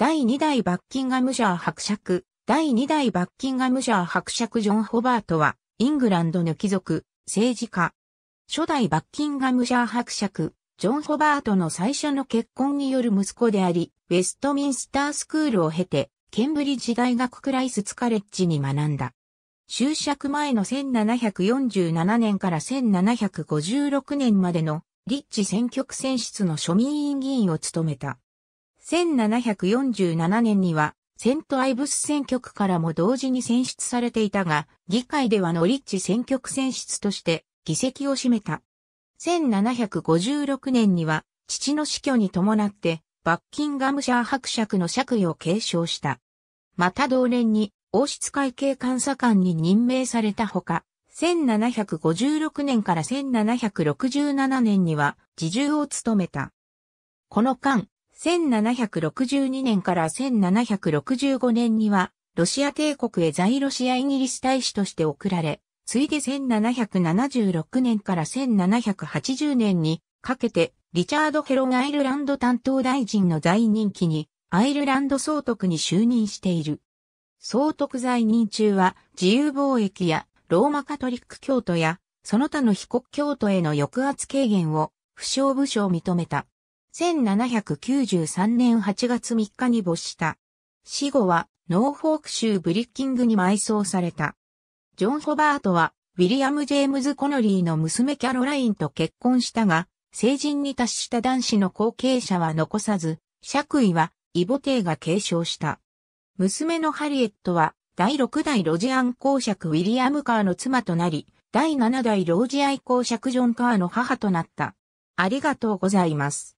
第2代バッキンガムシャー伯爵、第2代バッキンガムシャー伯爵ジョン・ホバートは、イングランドの貴族、政治家。初代バッキンガムシャー伯爵、ジョン・ホバートの最初の結婚による息子であり、ウェストミンスタースクールを経て、ケンブリッジ大学クライスツカレッジに学んだ。就職前の1747年から1756年までの、リッチ選挙区選出の庶民委員議員を務めた。1747年には、セントアイブス選挙区からも同時に選出されていたが、議会ではノリッチ選挙区選出として議席を占めた。1756年には、父の死去に伴って、バッキンガムシャー伯爵の爵位を継承した。また同年に、王室会計監査官に任命されたほか、1756年から1767年には、自重を務めた。この間、1762年から1765年には、ロシア帝国へ在ロシアイギリス大使として送られ、ついで1776年から1780年にかけて、リチャード・ヘロがアイルランド担当大臣の在任期に、アイルランド総督に就任している。総督在任中は、自由貿易や、ローマカトリック教徒や、その他の被告教徒への抑圧軽減を、不詳部署を認めた。1793年8月3日に没した。死後は、ノーフォーク州ブリッキングに埋葬された。ジョン・ホバートは、ウィリアム・ジェームズ・コノリーの娘キャロラインと結婚したが、成人に達した男子の後継者は残さず、爵位はイボテイが継承した。娘のハリエットは、第6代ロジアン公爵ウィリアム・カーの妻となり、第7代ロージアイ公爵ジョン・カーの母となった。ありがとうございます。